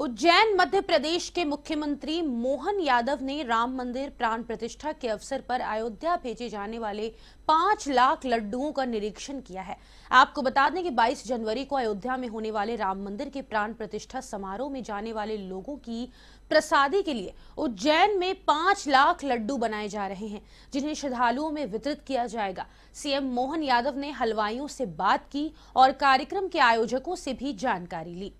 उज्जैन मध्य प्रदेश के मुख्यमंत्री मोहन यादव ने राम मंदिर प्राण प्रतिष्ठा के अवसर पर अयोध्या भेजे जाने वाले पांच लाख लड्डुओं का निरीक्षण किया है आपको बता दें कि 22 जनवरी को अयोध्या में होने वाले राम मंदिर के प्राण प्रतिष्ठा समारोह में जाने वाले लोगों की प्रसादी के लिए उज्जैन में पांच लाख लड्डू बनाए जा रहे हैं जिन्हें श्रद्धालुओं में वितरित किया जाएगा सीएम मोहन यादव ने हलवाइयों से बात की और कार्यक्रम के आयोजकों से भी जानकारी ली